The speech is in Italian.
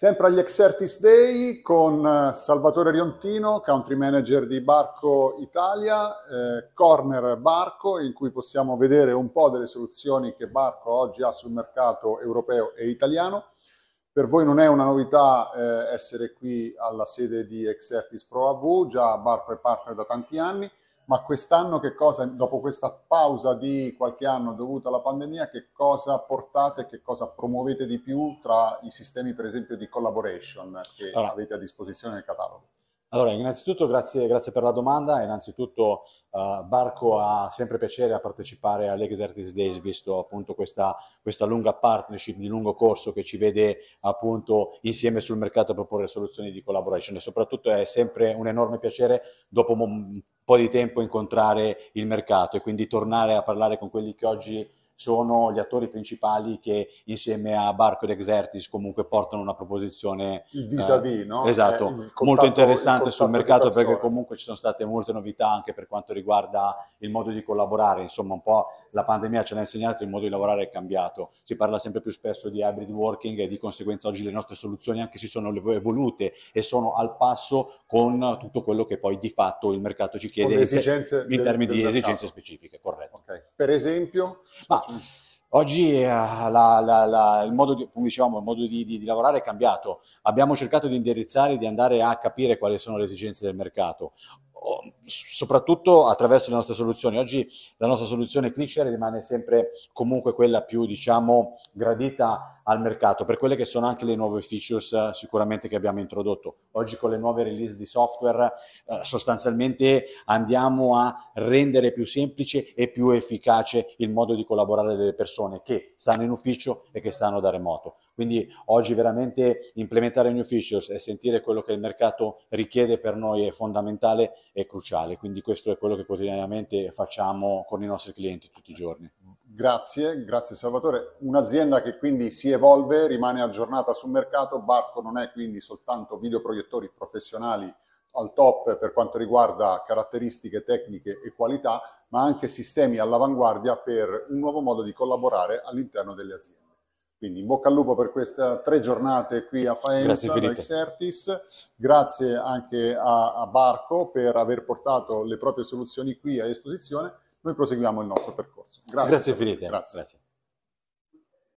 Sempre agli Exertis Day con eh, Salvatore Riontino, country manager di Barco Italia, eh, Corner Barco, in cui possiamo vedere un po' delle soluzioni che Barco oggi ha sul mercato europeo e italiano. Per voi non è una novità eh, essere qui alla sede di Exertis Pro AV, già Barco è partner da tanti anni ma quest'anno che cosa, dopo questa pausa di qualche anno dovuta alla pandemia, che cosa portate, che cosa promuovete di più tra i sistemi per esempio di collaboration che allora. avete a disposizione nel catalogo? Allora, innanzitutto grazie, grazie, per la domanda, innanzitutto uh, eh, Barco ha sempre piacere a partecipare all'Ex Artist Days, visto appunto questa, questa, lunga partnership di lungo corso che ci vede appunto insieme sul mercato a proporre soluzioni di collaboration e soprattutto è sempre un enorme piacere dopo po' di tempo incontrare il mercato e quindi tornare a parlare con quelli che oggi sono gli attori principali che insieme a Barco ed Exertis comunque portano una proposizione il vis-à-vis, eh, no? Esatto, eh, contatto, molto interessante sul mercato perché comunque ci sono state molte novità anche per quanto riguarda il modo di collaborare, insomma un po' la pandemia ce l'ha insegnato, il modo di lavorare è cambiato, si parla sempre più spesso di hybrid working e di conseguenza oggi le nostre soluzioni anche si sono evolute e sono al passo con tutto quello che poi di fatto il mercato ci chiede in, ter- in termini del, del di mercato. esigenze specifiche, corretto. Per esempio? Ma, oggi eh, la, la, la, il modo, di, dicevamo, il modo di, di, di, lavorare è cambiato. Abbiamo cercato di indirizzare, di andare a capire quali sono le esigenze del mercato soprattutto attraverso le nostre soluzioni. Oggi la nostra soluzione ClickShare rimane sempre comunque quella più, diciamo, gradita al mercato per quelle che sono anche le nuove features eh, sicuramente che abbiamo introdotto. Oggi con le nuove release di software eh, sostanzialmente andiamo a rendere più semplice e più efficace il modo di collaborare delle persone che stanno in ufficio e che stanno da remoto. Quindi oggi veramente implementare new features e sentire quello che il mercato richiede per noi è fondamentale e cruciale. Quindi questo è quello che quotidianamente facciamo con i nostri clienti tutti i giorni. Grazie, grazie Salvatore. Un'azienda che quindi si evolve, rimane aggiornata sul mercato, Barco non è quindi soltanto videoproiettori professionali al top per quanto riguarda caratteristiche tecniche e qualità, ma anche sistemi all'avanguardia per un nuovo modo di collaborare all'interno delle aziende. Quindi in bocca al lupo per queste tre giornate qui a Faenza da Exertis, grazie anche a, a Barco per aver portato le proprie soluzioni qui a esposizione, noi proseguiamo il nostro percorso. Grazie, grazie infinite. grazie. grazie.